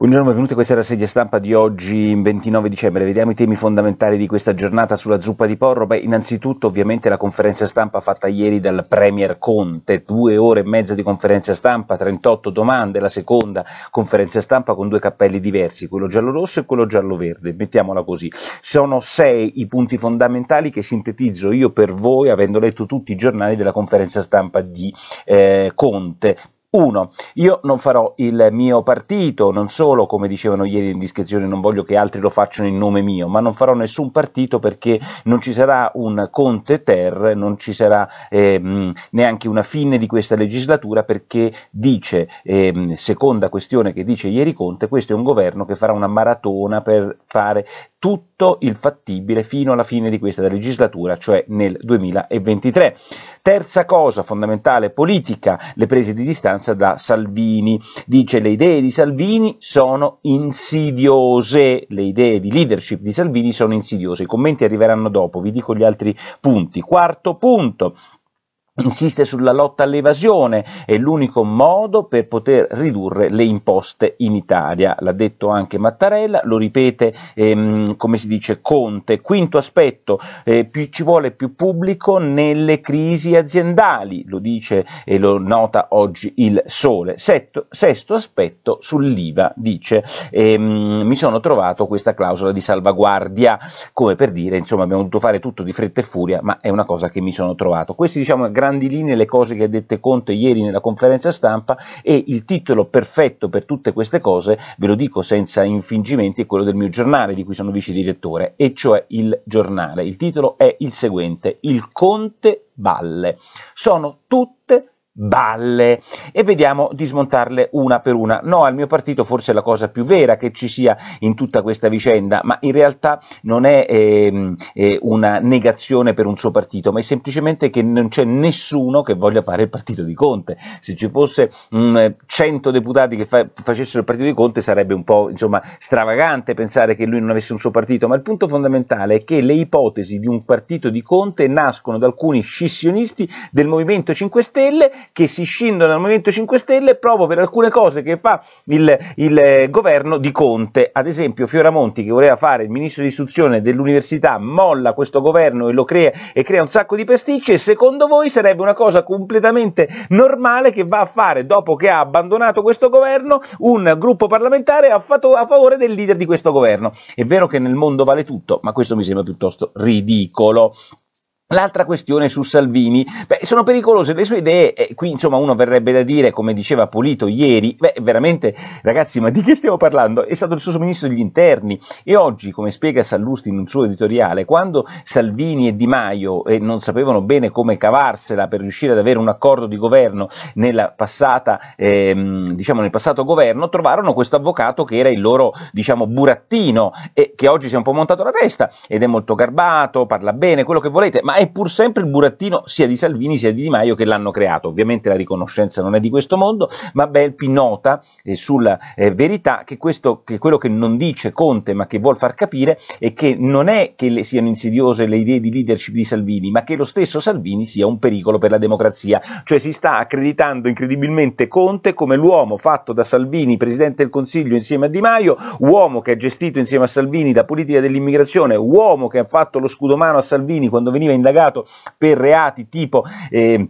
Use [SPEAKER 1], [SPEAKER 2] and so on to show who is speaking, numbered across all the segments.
[SPEAKER 1] Buongiorno, benvenuti a questa rassegna stampa di oggi, 29 dicembre. Vediamo i temi fondamentali di questa giornata sulla zuppa di porro. Beh, innanzitutto ovviamente la conferenza stampa fatta ieri dal Premier Conte, due ore e mezza di conferenza stampa, 38 domande, la seconda conferenza stampa con due cappelli diversi, quello giallo-rosso e quello giallo-verde, mettiamola così. Sono sei i punti fondamentali che sintetizzo io per voi avendo letto tutti i giornali della conferenza stampa di eh, Conte. 1. io non farò il mio partito, non solo come dicevano ieri in discrezione, non voglio che altri lo facciano in nome mio, ma non farò nessun partito perché non ci sarà un Conte Ter, non ci sarà eh, neanche una fine di questa legislatura perché dice, eh, seconda questione che dice ieri Conte, questo è un governo che farà una maratona per fare tutto il fattibile fino alla fine di questa legislatura, cioè nel 2023. Terza cosa fondamentale politica, le prese di distanza da Salvini. Dice le idee di Salvini sono insidiose, le idee di leadership di Salvini sono insidiose. I commenti arriveranno dopo, vi dico gli altri punti. Quarto punto, insiste sulla lotta all'evasione, è l'unico modo per poter ridurre le imposte in Italia, l'ha detto anche Mattarella, lo ripete ehm, come si dice Conte. Quinto aspetto, eh, più, ci vuole più pubblico nelle crisi aziendali, lo dice e lo nota oggi il Sole. Setto, sesto aspetto sull'IVA, dice ehm, mi sono trovato questa clausola di salvaguardia, come per dire insomma abbiamo dovuto fare tutto di fretta e furia, ma è una cosa che mi sono trovato. Questi diciamo grandi linee le cose che ha dette Conte ieri nella conferenza stampa e il titolo perfetto per tutte queste cose, ve lo dico senza infingimenti, è quello del mio giornale di cui sono vice direttore, e cioè il giornale. Il titolo è il seguente, Il Conte Balle. Sono tutte balle e vediamo di smontarle una per una. No, al mio partito forse è la cosa più vera che ci sia in tutta questa vicenda, ma in realtà non è eh, eh, una negazione per un suo partito, ma è semplicemente che non c'è nessuno che voglia fare il partito di Conte. Se ci fosse mh, eh, 100 deputati che fa- facessero il partito di Conte sarebbe un po' insomma, stravagante pensare che lui non avesse un suo partito, ma il punto fondamentale è che le ipotesi di un partito di Conte nascono da alcuni scissionisti del Movimento 5 Stelle che si scindono dal Movimento 5 Stelle proprio per alcune cose che fa il, il eh, governo di Conte. Ad esempio Fioramonti che voleva fare il ministro di istruzione dell'università molla questo governo e lo crea e crea un sacco di pasticce e secondo voi sarebbe una cosa completamente normale che va a fare dopo che ha abbandonato questo governo un gruppo parlamentare a, fato, a favore del leader di questo governo. È vero che nel mondo vale tutto, ma questo mi sembra piuttosto ridicolo. L'altra questione su Salvini, beh, sono pericolose le sue idee, e qui insomma uno verrebbe da dire, come diceva Polito ieri, beh veramente ragazzi ma di che stiamo parlando? È stato il suo ministro degli interni e oggi, come spiega Sallusti in un suo editoriale, quando Salvini e Di Maio eh, non sapevano bene come cavarsela per riuscire ad avere un accordo di governo passata, ehm, diciamo, nel passato governo, trovarono questo avvocato che era il loro diciamo, burattino e che oggi si è un po' montato la testa ed è molto garbato, parla bene, quello che volete, ma è pur sempre il burattino sia di Salvini sia di Di Maio che l'hanno creato. Ovviamente la riconoscenza non è di questo mondo, ma Belpi nota eh, sulla eh, verità che, questo, che, quello che non dice Conte ma che vuol far capire è che non è che le, siano insidiose le idee di leadership di Salvini, ma che lo stesso Salvini sia un pericolo per la democrazia. Cioè si sta accreditando incredibilmente Conte come l'uomo fatto da Salvini, Presidente del Consiglio insieme a Di Maio, uomo che ha gestito insieme a Salvini la politica dell'immigrazione, uomo che ha fatto lo scudo mano a Salvini quando veniva in indagato per reati tipo... Eh,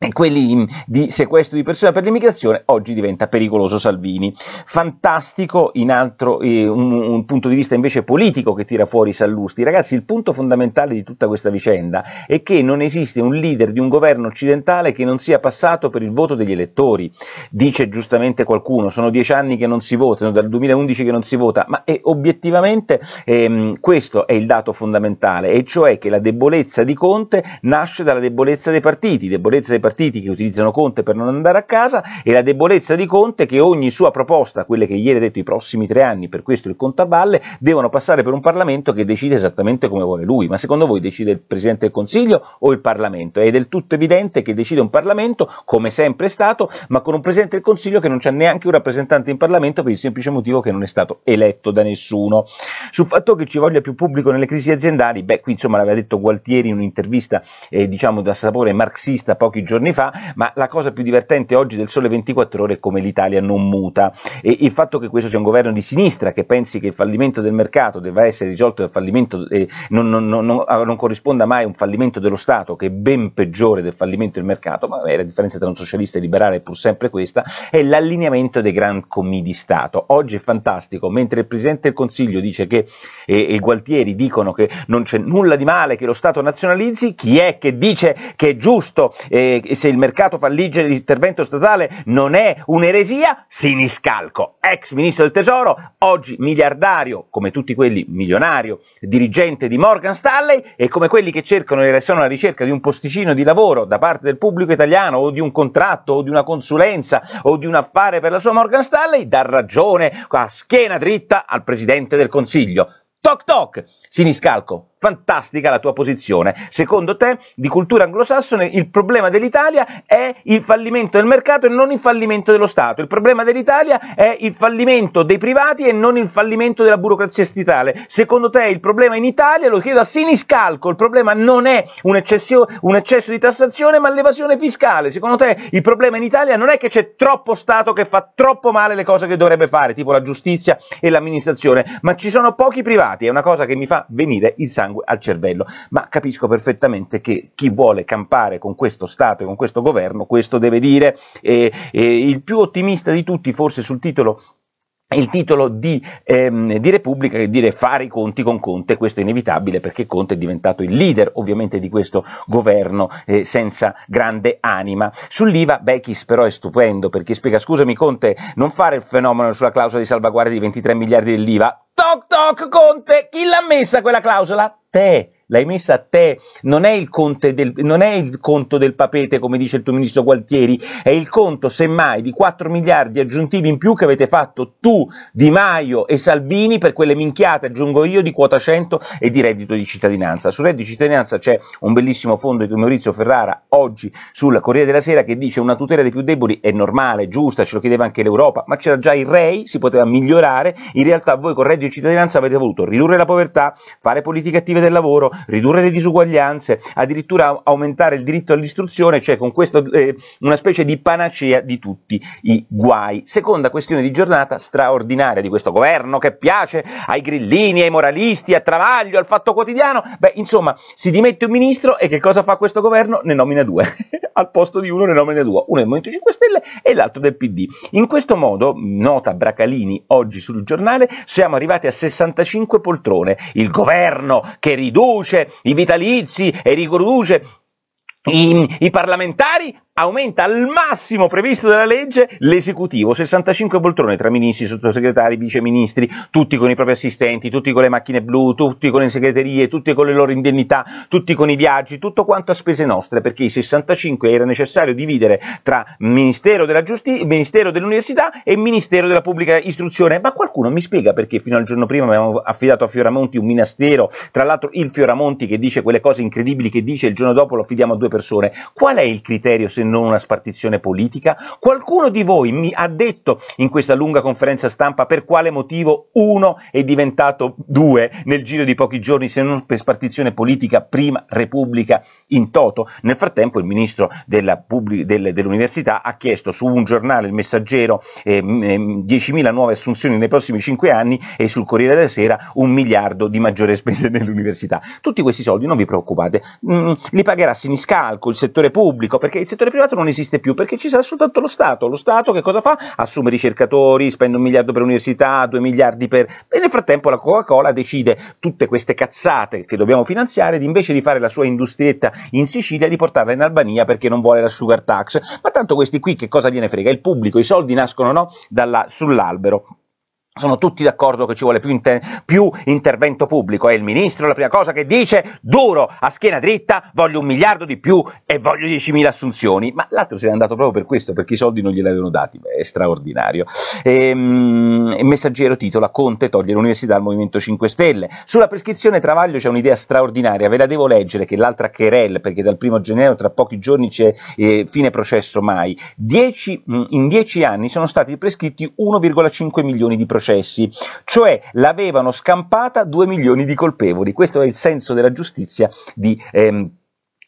[SPEAKER 1] eh, quelli di sequestro di persone per l'immigrazione, oggi diventa pericoloso Salvini. Fantastico altro, eh, un, un, punto di vista invece politico che tira fuori Sallusti. Ragazzi, il punto fondamentale di tutta questa vicenda è che non esiste un leader di un governo occidentale che non sia passato per il voto degli elettori. Dice giustamente qualcuno, sono dieci anni che non si votano, dal 2011 che non si vota, ma è, obiettivamente ehm, questo è il dato fondamentale, e cioè che la debolezza di Conte nasce dalla debolezza dei partiti, debolezza dei partiti partiti che utilizzano Conte per non andare a casa e la debolezza di Conte che ogni sua proposta, quelle che ieri ha detto i prossimi tre anni, per questo il conto a contaballe, devono passare per un Parlamento che decide esattamente come vuole lui. Ma secondo voi decide il Presidente del Consiglio o il Parlamento? È del tutto evidente che decide un Parlamento, come sempre è stato, ma con un Presidente del Consiglio che non c'è neanche un rappresentante in Parlamento per il semplice motivo che non è stato eletto da nessuno. Sul fatto che ci voglia più pubblico nelle crisi aziendali, beh, qui insomma l'aveva detto Gualtieri in un'intervista, eh, diciamo, da sapore marxista pochi giorni giorni fa, ma la cosa più divertente oggi del Sole 24 Ore è come l'Italia non muta e il fatto che questo sia un governo di sinistra che pensi che il fallimento del mercato debba essere risolto dal fallimento eh, non, non, non, non, ah, corrisponda mai a un fallimento dello Stato che è ben peggiore del fallimento del mercato, ma vabbè, la differenza tra un socialista e liberale è pur sempre questa, è l'allineamento dei grandi commi di Stato. Oggi è fantastico, mentre il Presidente del Consiglio dice che e, e Gualtieri dicono che non c'è nulla di male che lo Stato nazionalizzi, chi è che dice che è giusto eh, se il mercato fallisce l'intervento statale non è un'eresia, Siniscalco, ex ministro del tesoro, oggi miliardario, come tutti quelli milionario, dirigente di Morgan Stanley e come quelli che cercano e sono alla ricerca di un posticino di lavoro da parte del pubblico italiano o di un contratto o di una consulenza o di un affare per la sua Morgan Stanley, dà ragione a schiena dritta al Presidente del Consiglio. Toc toc, Siniscalco, fantastica la tua posizione. Secondo te, di cultura anglosassone, il problema dell'Italia è il fallimento del mercato e non il fallimento dello Stato. Il problema dell'Italia è il fallimento dei privati e non il fallimento della burocrazia statale. Secondo te, il problema in Italia, lo chiedo a Siniscalco, il problema non è un eccesso, un eccesso di tassazione ma l'evasione fiscale. Secondo te, il problema in Italia non è che c'è troppo Stato che fa troppo male le cose che dovrebbe fare, tipo la giustizia e l'amministrazione, ma ci sono pochi privati. È una cosa che mi fa venire il sangue sangue al cervello, ma capisco perfettamente che chi vuole campare con questo Stato e con questo governo, questo deve dire. Eh, eh, il più ottimista di tutti, forse sul titolo il titolo di, ehm, di, Repubblica che dire fare i conti con Conte, questo è inevitabile perché Conte è diventato il leader ovviamente di questo governo eh, senza grande anima. Sull'IVA Bechis però è stupendo perché spiega scusami Conte non fare il fenomeno sulla clausola di salvaguardia di 23 miliardi dell'IVA, Toc toc Conte, chi l'ha messa quella clausola? Te l'hai messa a te, non è, del, non è, il conto del papete come dice il tuo ministro Gualtieri, è il conto semmai di 4 miliardi aggiuntivi in più che avete fatto tu, Di Maio e Salvini per quelle minchiate, aggiungo io, di quota 100 e di reddito di cittadinanza. Sul reddito di cittadinanza c'è un bellissimo fondo di Maurizio Ferrara oggi sul Corriere della Sera che dice una tutela dei più deboli è normale, giusta, ce lo chiedeva anche l'Europa, ma c'era già il REI, si poteva migliorare, in realtà voi con reddito di cittadinanza avete voluto ridurre la povertà, fare politiche attive del lavoro, ridurre le disuguaglianze, addirittura aumentare il diritto all'istruzione, cioè con questo eh, una specie di panacea di tutti i guai. Seconda questione di giornata straordinaria di questo governo che piace ai grillini, ai moralisti, a Travaglio, al Fatto Quotidiano. Beh, insomma, si dimette un ministro e che cosa fa questo governo? Ne nomina due. Al posto di uno ne nomina due, uno del Movimento 5 Stelle e l'altro del PD. In questo modo, nota Bracalini oggi sul giornale, siamo arrivati a 65 poltrone. Il governo che riduce Croce, i vitalizi, e Luce, i, i parlamentari aumenta al massimo previsto dalla legge l'esecutivo, 65 poltrone tra ministri, sottosegretari, viceministri, tutti con i propri assistenti, tutti con le macchine blu, tutti con le segreterie, tutti con le loro indennità, tutti con i viaggi, tutto quanto a spese nostre, perché i 65 era necessario dividere tra Ministero, Giusti- Ministero dell'Università e Ministero della Pubblica Istruzione. Ma qualcuno mi spiega perché fino al giorno prima avevamo affidato a Fioramonti un ministero, tra l'altro il Fioramonti che dice quelle cose incredibili che dice il giorno dopo lo affidiamo a due persone. Qual è il criterio se non una spartizione politica? Qualcuno di voi mi ha detto in questa lunga conferenza stampa per quale motivo uno è diventato due nel giro di pochi giorni se non per spartizione politica prima Repubblica in toto? Nel frattempo il ministro pubblic- del, dell'università ha chiesto su un giornale, il messaggero, eh, 10.000 eh, nuove assunzioni nei prossimi 5 anni e sul Corriere della Sera un miliardo di maggiore spese nell'università. Tutti questi soldi non vi preoccupate, mm, li pagherà Siniscalco, il settore pubblico, perché il settore pubblico privato non esiste più perché ci sarà soltanto lo Stato. Lo Stato che cosa fa? Assume ricercatori, spende un miliardo per l'università, due miliardi per... E nel frattempo la Coca-Cola decide tutte queste cazzate che dobbiamo finanziare di invece di fare la sua industrietta in Sicilia di portarla in Albania perché non vuole la sugar tax. Ma tanto questi qui che cosa gliene frega? Il pubblico, i soldi nascono no? Dalla, sull'albero sono tutti d'accordo che ci vuole più, inter- più, intervento pubblico. È il ministro la prima cosa che dice, duro, a schiena dritta, voglio un miliardo di più e voglio 10.000 assunzioni. Ma l'altro se n'è andato proprio per questo, perché i soldi non gliel'avevano dati. Beh, è straordinario. E, um, messaggero titola Conte toglie l'università al Movimento 5 Stelle. Sulla prescrizione Travaglio c'è un'idea straordinaria, ve la devo leggere, che l'altra querel, perché dal primo gennaio tra pochi giorni c'è eh, fine processo mai. Dieci, in 10 anni sono stati prescritti 1,5 milioni di processi processi, cioè l'avevano scampata 2 milioni di colpevoli. Questo è il senso della giustizia di ehm,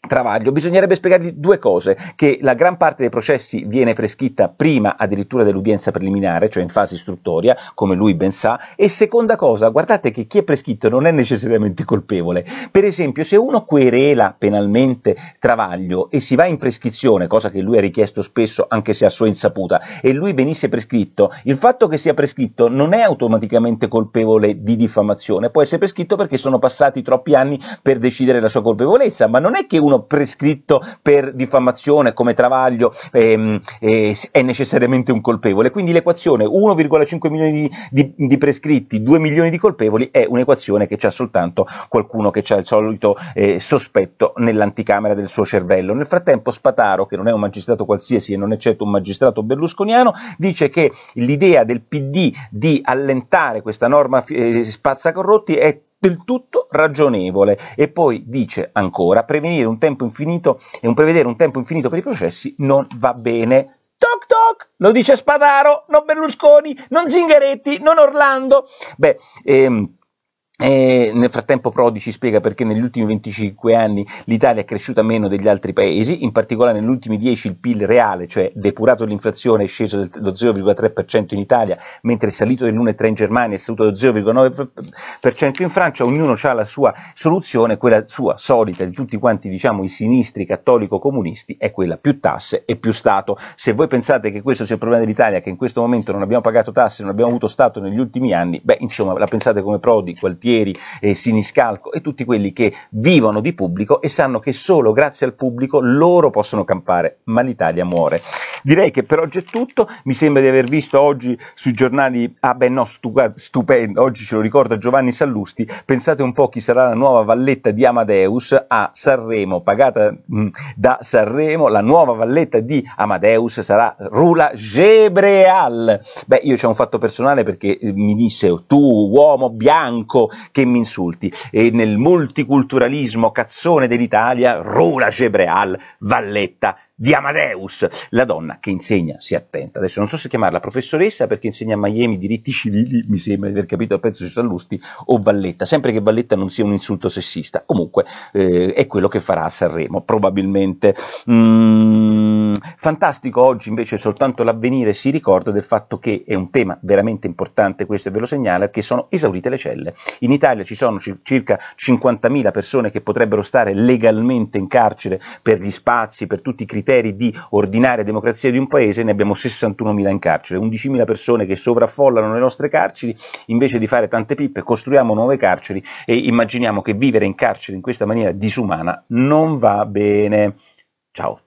[SPEAKER 1] Travaglio, bisognerebbe spiegargli due cose, che la gran parte dei processi viene prescritta prima addirittura dell'udienza preliminare, cioè in fase istruttoria, come lui ben sa, e seconda cosa, guardate che chi è prescritto non è necessariamente colpevole. Per esempio, se uno querela penalmente Travaglio e si va in prescrizione, cosa che lui ha richiesto spesso anche se a sua insaputa, e lui venisse prescritto, il fatto che sia prescritto non è automaticamente colpevole di diffamazione, può essere prescritto perché sono passati troppi anni per decidere la sua colpevolezza, ma non è che uno qualcuno prescritto per diffamazione come Travaglio ehm, eh, è necessariamente un colpevole. Quindi l'equazione 1,5 milioni di, di, di, prescritti, 2 milioni di colpevoli è un'equazione che c'ha soltanto qualcuno che ha il solito eh, sospetto nell'anticamera del suo cervello. Nel frattempo Spataro, che non è un magistrato qualsiasi e non è certo un magistrato berlusconiano, dice che l'idea del PD di allentare questa norma eh, spazzacorrotti è del tutto ragionevole e poi dice ancora prevenire un tempo infinito e un prevedere un tempo infinito per i processi non va bene. Toc toc, lo dice Spadaro, non Berlusconi, non Zingaretti, non Orlando. Beh, ehm, e nel frattempo Prodi ci spiega perché negli ultimi 25 anni l'Italia è cresciuta meno degli altri paesi, in particolare negli ultimi 10 il PIL reale, cioè depurato dell'inflazione, è sceso dello 0,3% in Italia, mentre è salito dell'1,3% in Germania, è salito dello 0,9% in Francia, ognuno ha la sua soluzione, quella sua solita di tutti quanti diciamo, i sinistri cattolico-comunisti è quella più tasse e più Stato. Se voi pensate che questo sia il problema dell'Italia, che in questo momento non abbiamo pagato tasse, non abbiamo avuto Stato negli ultimi anni, beh insomma la pensate come Prodi, quel Gualtieri, Gualtieri, eh, Siniscalco e tutti quelli che vivono di pubblico e sanno che solo grazie al pubblico loro possono campare, ma l'Italia muore. Direi che per oggi è tutto, mi sembra di aver visto oggi sui giornali, ah beh no, stu- stupendo, oggi ce lo ricorda Giovanni Sallusti, pensate un po' chi sarà la nuova valletta di Amadeus a Sanremo, pagata mh, mm, da Sanremo, la nuova valletta di Amadeus sarà Rula Gebreal. Beh, io c'è un fatto personale perché eh, mi disse tu uomo bianco che mi insulti. E nel multiculturalismo cazzone dell'Italia, Rula Gebreal, Valletta di Amadeus, la donna che insegna, si attenta, adesso non so se chiamarla professoressa perché insegna a Miami diritti civili, mi sembra di aver capito penso ci di lusti, o Valletta, sempre che Valletta non sia un insulto sessista, comunque eh, è quello che farà a Sanremo, probabilmente. Mm, fantastico oggi invece soltanto l'avvenire si ricorda del fatto che è un tema veramente importante, questo e ve lo segnalo, che sono esaurite le celle. In Italia ci sono circa 50.000 persone che potrebbero stare legalmente in carcere per gli spazi, per tutti i criteri criteri di ordinaria democrazia di un paese ne abbiamo 61.000 in carcere, 11.000 persone che sovraffollano le nostre carceri, invece di fare tante pippe costruiamo nuove carceri e immaginiamo che vivere in carcere in questa maniera disumana non va bene. Ciao.